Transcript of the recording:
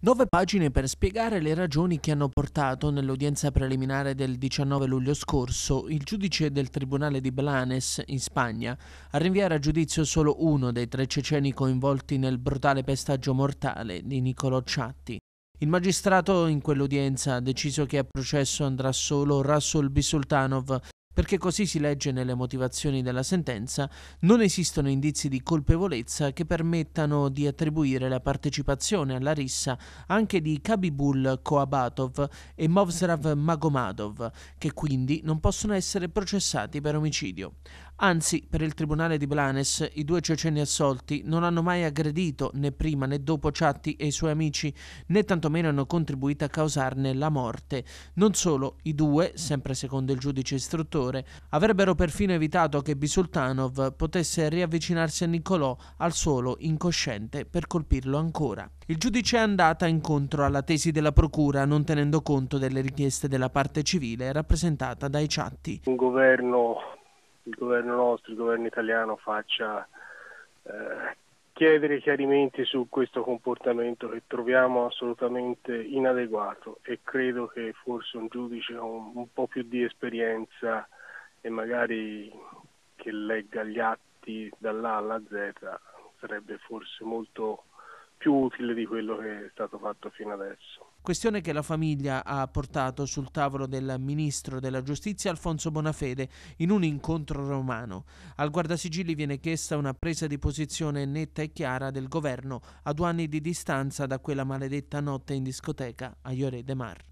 Nove pagine per spiegare le ragioni che hanno portato nell'udienza preliminare del 19 luglio scorso il giudice del Tribunale di Blanes, in Spagna, a rinviare a giudizio solo uno dei tre ceceni coinvolti nel brutale pestaggio mortale di Niccolò Ciatti. Il magistrato in quell'udienza ha deciso che a processo andrà solo Rasul Bisultanov, perché così si legge nelle motivazioni della sentenza, non esistono indizi di colpevolezza che permettano di attribuire la partecipazione alla rissa anche di Kabibul Koabatov e Movsrav Magomadov, che quindi non possono essere processati per omicidio. Anzi, per il tribunale di Blanes, i due ceceni assolti non hanno mai aggredito né prima né dopo Ciatti e i suoi amici, né tantomeno hanno contribuito a causarne la morte. Non solo, i due, sempre secondo il giudice istruttore, avrebbero perfino evitato che Bisultanov potesse riavvicinarsi a Niccolò al suolo incosciente per colpirlo ancora. Il giudice è andata incontro alla tesi della procura non tenendo conto delle richieste della parte civile rappresentata dai Ciatti. Un governo il governo nostro, il governo italiano faccia eh, chiedere chiarimenti su questo comportamento che troviamo assolutamente inadeguato e credo che forse un giudice con un po' più di esperienza e magari che legga gli atti dall'A alla Z sarebbe forse molto più utile di quello che è stato fatto fino adesso questione che la famiglia ha portato sul tavolo del ministro della giustizia Alfonso Bonafede in un incontro romano. Al guardasigilli viene chiesta una presa di posizione netta e chiara del governo a due anni di distanza da quella maledetta notte in discoteca a Iore de Mar.